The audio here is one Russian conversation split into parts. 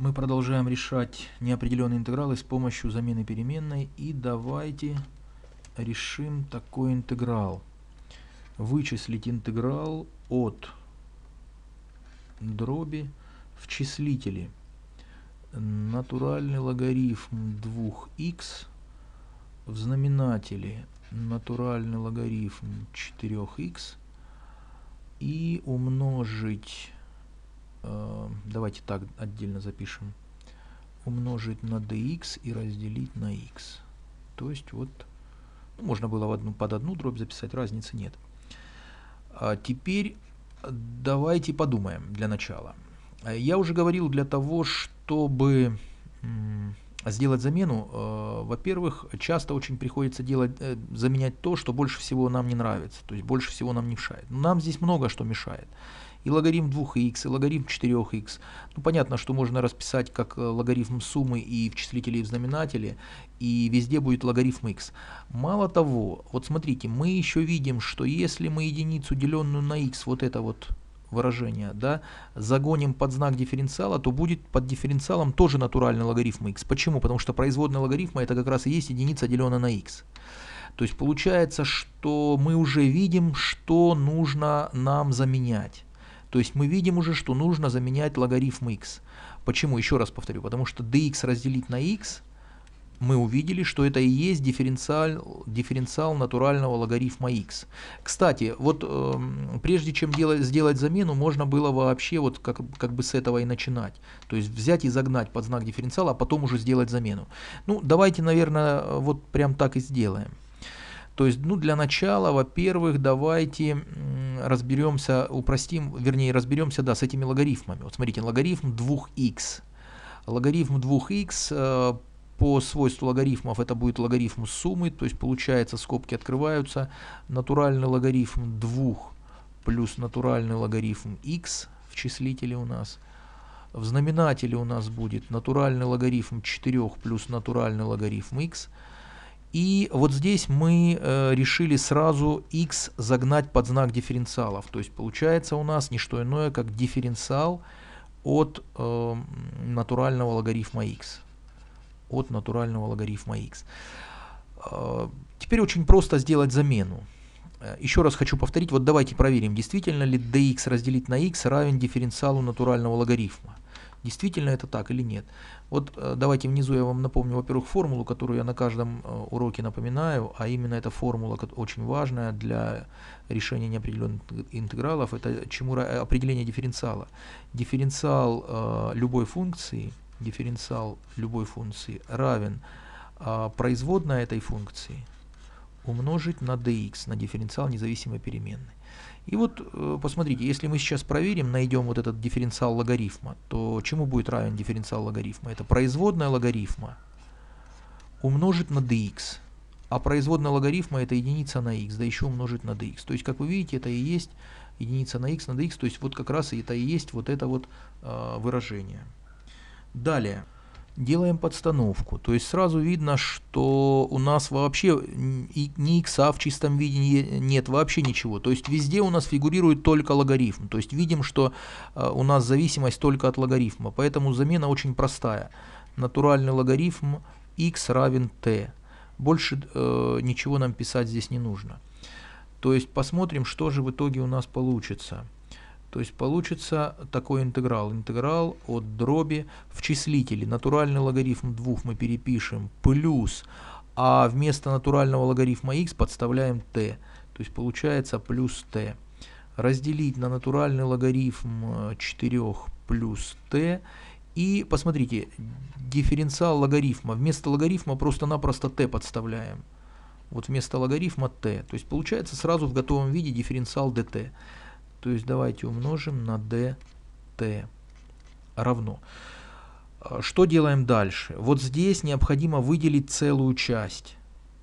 Мы продолжаем решать неопределенные интегралы с помощью замены переменной. И давайте решим такой интеграл. Вычислить интеграл от дроби в числителе. Натуральный логарифм 2х в знаменателе. Натуральный логарифм 4х. И умножить Эм, давайте так отдельно запишем, умножить на dx и разделить на x. То есть вот ну, можно было в одну, под одну дробь записать, разницы нет. А теперь давайте подумаем для начала. Э, я уже говорил для того, чтобы сделать замену, э, во-первых, часто очень приходится делать, э, заменять то, что больше всего нам не нравится, то есть больше всего нам не мешает. нам здесь много что мешает и логарифм 2х, и логарифм 4х. Ну, понятно, что можно расписать как э, логарифм суммы и в числителе, и в знаменателе, и везде будет логарифм х. Мало того, вот смотрите, мы еще видим, что если мы единицу, деленную на х, вот это вот выражение, да, загоним под знак дифференциала, то будет под дифференциалом тоже натуральный логарифм х. Почему? Потому что производная логарифма это как раз и есть единица, деленная на х. То есть получается, что мы уже видим, что нужно нам заменять. То есть мы видим уже, что нужно заменять логарифм x. Почему? Еще раз повторю. Потому что dx разделить на x, мы увидели, что это и есть дифференциал, дифференциал натурального логарифма x. Кстати, вот э, прежде чем делать, сделать замену, можно было вообще вот как, как бы с этого и начинать. То есть взять и загнать под знак дифференциала, а потом уже сделать замену. Ну, давайте, наверное, вот прям так и сделаем. То есть, ну, для начала, во-первых, давайте разберемся, упростим, вернее, разберемся, да, с этими логарифмами. Вот смотрите, логарифм 2 x, Логарифм 2х э, по свойству логарифмов это будет логарифм суммы, то есть получается скобки открываются, натуральный логарифм 2 плюс натуральный логарифм x в числителе у нас. В знаменателе у нас будет натуральный логарифм 4 плюс натуральный логарифм x и вот здесь мы э, решили сразу x загнать под знак дифференциалов. То есть получается у нас не что иное, как дифференциал от э, натурального логарифма x. От натурального логарифма x. Э, теперь очень просто сделать замену. Э, еще раз хочу повторить, вот давайте проверим, действительно ли dx разделить на x равен дифференциалу натурального логарифма действительно это так или нет. Вот э, давайте внизу я вам напомню, во-первых, формулу, которую я на каждом э, уроке напоминаю, а именно эта формула очень важная для решения неопределенных интегралов, это чему определение дифференциала. Дифференциал э, любой функции, дифференциал любой функции равен э, производная этой функции умножить на dx, на дифференциал независимой переменной. И вот э, посмотрите, если мы сейчас проверим, найдем вот этот дифференциал логарифма, то чему будет равен дифференциал логарифма? Это производная логарифма умножить на dx. А производная логарифма это единица на x, да еще умножить на dx. То есть, как вы видите, это и есть единица на x на dx, то есть вот как раз это и есть вот это вот э, выражение. Далее делаем подстановку. То есть сразу видно, что у нас вообще ни икса в чистом виде нет, вообще ничего. То есть везде у нас фигурирует только логарифм. То есть видим, что э, у нас зависимость только от логарифма. Поэтому замена очень простая. Натуральный логарифм x равен t. Больше э, ничего нам писать здесь не нужно. То есть посмотрим, что же в итоге у нас получится. То есть получится такой интеграл. Интеграл от дроби в числителе. Натуральный логарифм 2 мы перепишем плюс, а вместо натурального логарифма x подставляем t. То есть получается плюс t. Разделить на натуральный логарифм 4 э, плюс t. И посмотрите, дифференциал логарифма. Вместо логарифма просто-напросто t подставляем. Вот вместо логарифма t. То есть получается сразу в готовом виде дифференциал dt. То есть давайте умножим на dt равно. А, что делаем дальше? Вот здесь необходимо выделить целую часть.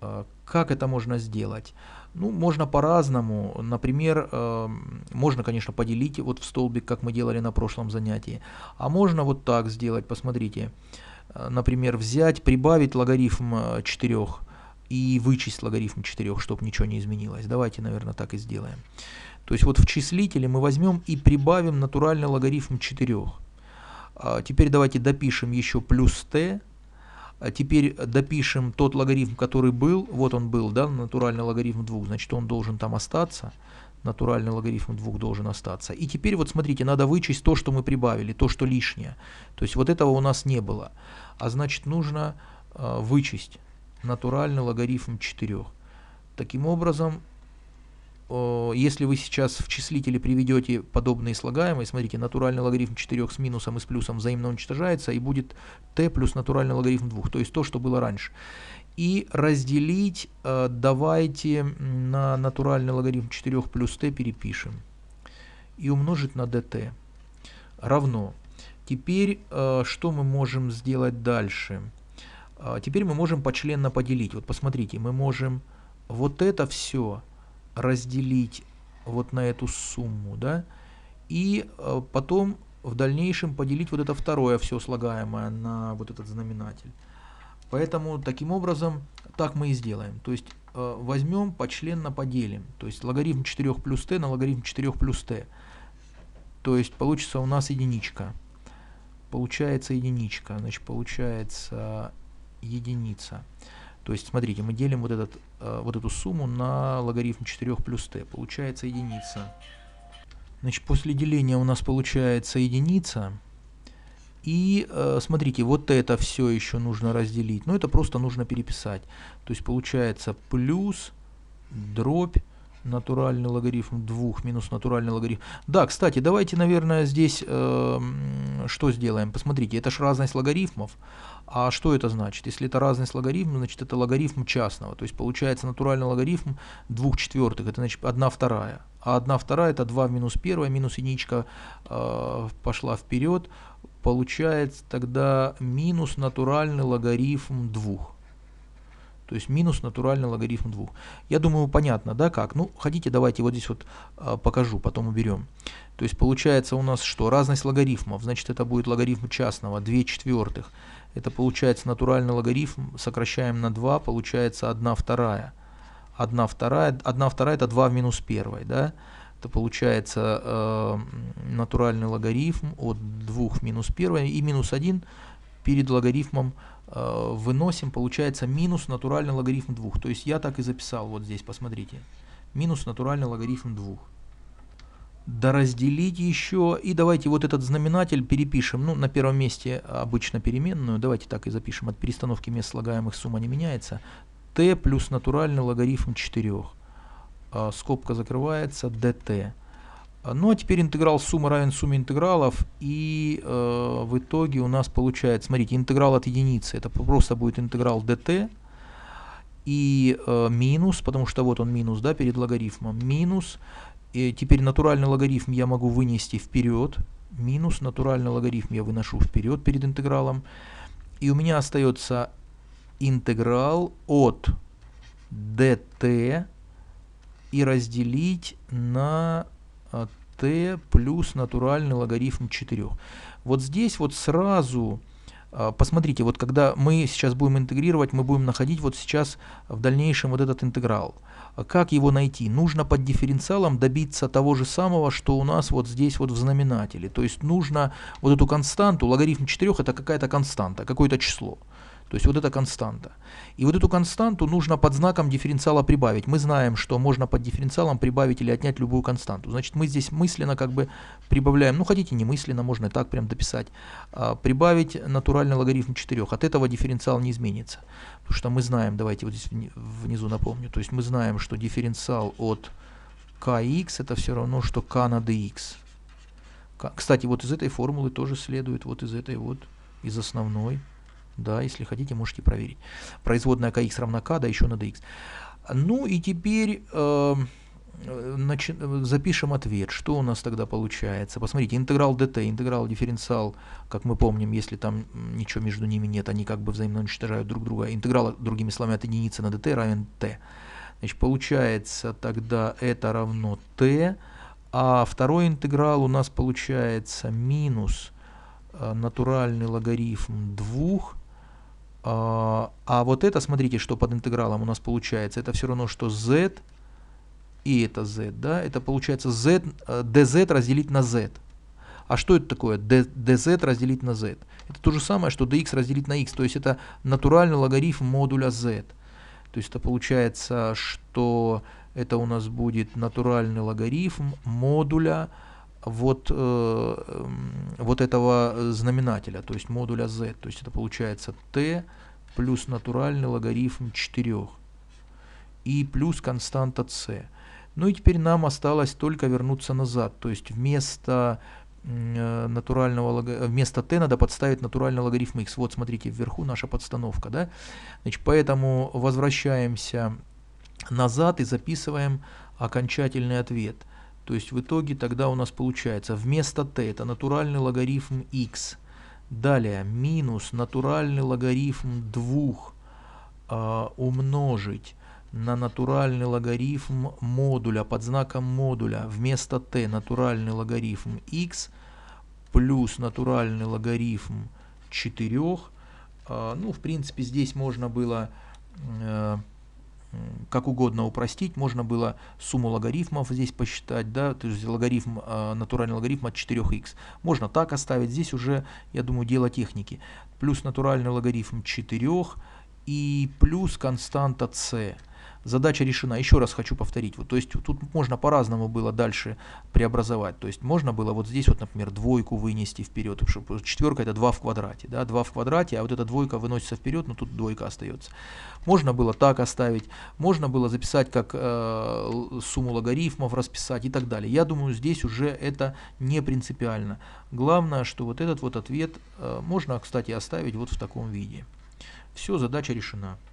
А, как это можно сделать? Ну, можно по-разному. Например, а, можно, конечно, поделить вот в столбик, как мы делали на прошлом занятии. А можно вот так сделать, посмотрите. Например, взять, прибавить логарифм 4 и вычесть логарифм 4, чтобы ничего не изменилось. Давайте, наверное, так и сделаем. То есть вот в числителе мы возьмем и прибавим натуральный логарифм 4. А, теперь давайте допишем еще плюс t. А, теперь допишем тот логарифм, который был. Вот он был, да, натуральный логарифм 2. Значит, он должен там остаться. Натуральный логарифм 2 должен остаться. И теперь вот смотрите, надо вычесть то, что мы прибавили, то, что лишнее. То есть вот этого у нас не было. А значит, нужно а, вычесть натуральный логарифм 4. Таким образом, Э, если вы сейчас в числителе приведете подобные слагаемые, смотрите, натуральный логарифм 4 с минусом и с плюсом взаимно уничтожается, и будет t плюс натуральный логарифм 2, то есть то, что было раньше. И разделить э, давайте на натуральный логарифм 4 плюс t перепишем. И умножить на dt равно. Теперь э, что мы можем сделать дальше? Теперь мы можем почленно поделить. Вот посмотрите, мы можем вот это все разделить вот на эту сумму, да, и э, потом в дальнейшем поделить вот это второе все слагаемое на вот этот знаменатель. Поэтому таким образом так мы и сделаем. То есть э, возьмем, почленно поделим. То есть логарифм 4 плюс t на логарифм 4 плюс t. То есть получится у нас единичка. Получается единичка. Значит, получается единица. То есть, смотрите, мы делим вот, этот, э, вот эту сумму на логарифм 4 плюс t. Получается единица. Значит, после деления у нас получается единица. И э, смотрите, вот это все еще нужно разделить. Но ну, это просто нужно переписать. То есть получается плюс дробь натуральный логарифм 2 минус натуральный логарифм. Да, кстати, давайте, наверное, здесь э, что сделаем? Посмотрите, это же разность логарифмов. А что это значит? Если это разность логарифма, значит это логарифм частного. То есть получается натуральный логарифм двух четвертых, это значит 1 вторая. А 1 вторая это 2 в минус 1, минус единичка э, пошла вперед. Получается тогда минус натуральный логарифм 2. То есть минус натуральный логарифм 2. Я думаю, понятно, да, как? Ну, хотите, давайте вот здесь вот э, покажу, потом уберем. То есть получается у нас что? Разность логарифмов. Значит, это будет логарифм частного 2 четвертых. Это получается натуральный логарифм, сокращаем на 2, получается 1 вторая. 1 вторая, 1 вторая это 2 в минус 1, да? Это получается э, натуральный логарифм от 2 минус 1 и минус 1 перед логарифмом э, выносим, получается минус натуральный логарифм 2. То есть я так и записал вот здесь, посмотрите. Минус натуральный логарифм 2 да разделить еще, и давайте вот этот знаменатель перепишем, ну, на первом месте обычно переменную, давайте так и запишем, от перестановки мест слагаемых сумма не меняется, t плюс натуральный логарифм 4, а, скобка закрывается, dt. Ну а теперь интеграл суммы равен сумме интегралов, и э, в итоге у нас получается, смотрите, интеграл от единицы, это просто будет интеграл dt, и э, минус, потому что вот он минус, да, перед логарифмом, минус и э, теперь натуральный логарифм я могу вынести вперед. Минус натуральный логарифм я выношу вперед перед интегралом. И у меня остается интеграл от dt и разделить на t э, плюс натуральный логарифм 4. Вот здесь вот сразу, э, посмотрите, вот когда мы сейчас будем интегрировать, мы будем находить вот сейчас в дальнейшем вот этот интеграл – а как его найти? Нужно под дифференциалом добиться того же самого, что у нас вот здесь вот в знаменателе. То есть нужно вот эту константу, логарифм 4 это какая-то константа, какое-то число. То есть вот эта константа. И вот эту константу нужно под знаком дифференциала прибавить. Мы знаем, что можно под дифференциалом прибавить или отнять любую константу. Значит, мы здесь мысленно как бы прибавляем, ну хотите не мысленно, можно и так прям дописать, а, прибавить натуральный логарифм 4. От этого дифференциал не изменится. Потому что мы знаем, давайте вот здесь внизу напомню, то есть мы знаем, что дифференциал от kx это все равно, что k на dx. Кстати, вот из этой формулы тоже следует, вот из этой вот, из основной. Да, если хотите, можете проверить. Производная kx равна k, да еще на dx. Ну и теперь эм, э, начи, запишем ответ. Что у нас тогда получается? Посмотрите, интеграл dt, интеграл дифференциал, как мы помним, если там ничего между ними нет, они как бы взаимно уничтожают друг друга. Интеграл, другими словами, от единицы на dt равен t. Значит, получается тогда это равно t, а второй интеграл у нас получается минус э, натуральный логарифм 2 а, а вот это, смотрите, что под интегралом у нас получается. Это все равно, что z и это z, да? Это получается z, э, dz разделить на z. А что это такое? dz разделить на z. Это то же самое, что dx разделить на x. То есть это натуральный логарифм модуля z. То есть это получается, что это у нас будет натуральный логарифм модуля z вот, э, эм, вот этого э, знаменателя, то есть модуля z. То есть это получается t плюс натуральный логарифм 4 и плюс константа c. Ну и теперь нам осталось только вернуться назад. То есть вместо э, натурального вместо t надо подставить натуральный логарифм x. Вот смотрите, вверху наша подстановка. Да? Значит, поэтому возвращаемся назад и записываем окончательный ответ – то есть в итоге тогда у нас получается вместо t это натуральный логарифм x. Далее минус натуральный логарифм 2 э, а, умножить на натуральный логарифм модуля под знаком модуля вместо t натуральный логарифм x плюс натуральный логарифм 4. Э, а, ну, в принципе, здесь можно было... Э, как угодно упростить, можно было сумму логарифмов здесь посчитать, да, то есть логарифм, а, натуральный логарифм от 4х. Можно так оставить, здесь уже, я думаю, дело техники. Плюс натуральный логарифм 4 и плюс константа c задача решена. Еще раз хочу повторить, вот, то есть тут можно по-разному было дальше преобразовать, то есть можно было вот здесь вот, например, двойку вынести вперед, чтобы четверка это 2 в квадрате, да, 2 в квадрате, а вот эта двойка выносится вперед, но тут двойка остается. Можно было так оставить, можно было записать как э, сумму логарифмов расписать и так далее. Я думаю, здесь уже это не принципиально. Главное, что вот этот вот ответ э, можно, кстати, оставить вот в таком виде. Все, задача решена.